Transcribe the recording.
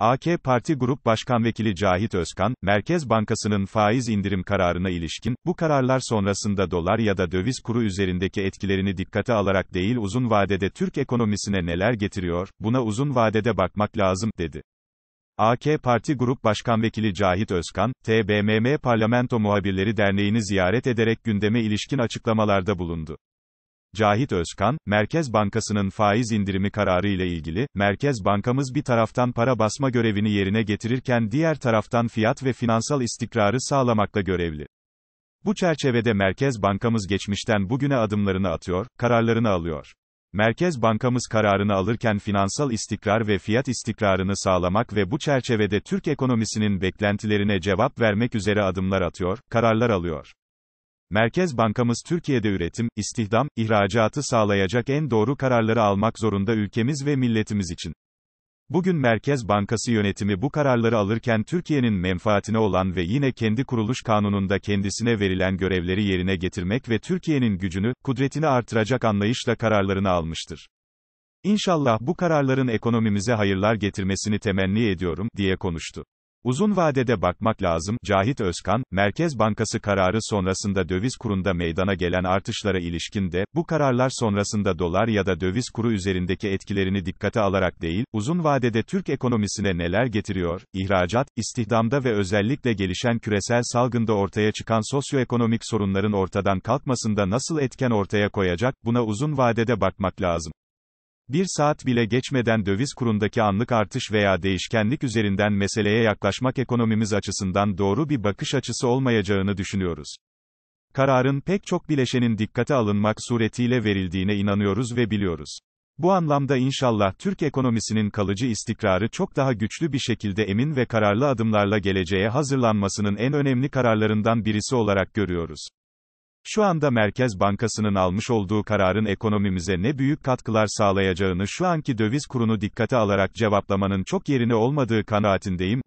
AK Parti Grup Başkan Vekili Cahit Özkan, Merkez Bankası'nın faiz indirim kararına ilişkin, bu kararlar sonrasında dolar ya da döviz kuru üzerindeki etkilerini dikkate alarak değil uzun vadede Türk ekonomisine neler getiriyor, buna uzun vadede bakmak lazım, dedi. AK Parti Grup Başkan Vekili Cahit Özkan, TBMM Parlamento Muhabirleri Derneği'ni ziyaret ederek gündeme ilişkin açıklamalarda bulundu. Cahit Özkan, Merkez Bankası'nın faiz indirimi kararı ile ilgili, Merkez Bankamız bir taraftan para basma görevini yerine getirirken diğer taraftan fiyat ve finansal istikrarı sağlamakla görevli. Bu çerçevede Merkez Bankamız geçmişten bugüne adımlarını atıyor, kararlarını alıyor. Merkez Bankamız kararını alırken finansal istikrar ve fiyat istikrarını sağlamak ve bu çerçevede Türk ekonomisinin beklentilerine cevap vermek üzere adımlar atıyor, kararlar alıyor. Merkez Bankamız Türkiye'de üretim, istihdam, ihracatı sağlayacak en doğru kararları almak zorunda ülkemiz ve milletimiz için. Bugün Merkez Bankası yönetimi bu kararları alırken Türkiye'nin menfaatine olan ve yine kendi kuruluş kanununda kendisine verilen görevleri yerine getirmek ve Türkiye'nin gücünü, kudretini artıracak anlayışla kararlarını almıştır. İnşallah bu kararların ekonomimize hayırlar getirmesini temenni ediyorum, diye konuştu. Uzun vadede bakmak lazım, Cahit Özkan, Merkez Bankası kararı sonrasında döviz kurunda meydana gelen artışlara ilişkin de, bu kararlar sonrasında dolar ya da döviz kuru üzerindeki etkilerini dikkate alarak değil, uzun vadede Türk ekonomisine neler getiriyor, ihracat, istihdamda ve özellikle gelişen küresel salgında ortaya çıkan sosyoekonomik sorunların ortadan kalkmasında nasıl etken ortaya koyacak, buna uzun vadede bakmak lazım. Bir saat bile geçmeden döviz kurundaki anlık artış veya değişkenlik üzerinden meseleye yaklaşmak ekonomimiz açısından doğru bir bakış açısı olmayacağını düşünüyoruz. Kararın pek çok bileşenin dikkate alınmak suretiyle verildiğine inanıyoruz ve biliyoruz. Bu anlamda inşallah Türk ekonomisinin kalıcı istikrarı çok daha güçlü bir şekilde emin ve kararlı adımlarla geleceğe hazırlanmasının en önemli kararlarından birisi olarak görüyoruz. Şu anda Merkez Bankası'nın almış olduğu kararın ekonomimize ne büyük katkılar sağlayacağını şu anki döviz kurunu dikkate alarak cevaplamanın çok yerine olmadığı kanaatindeyim.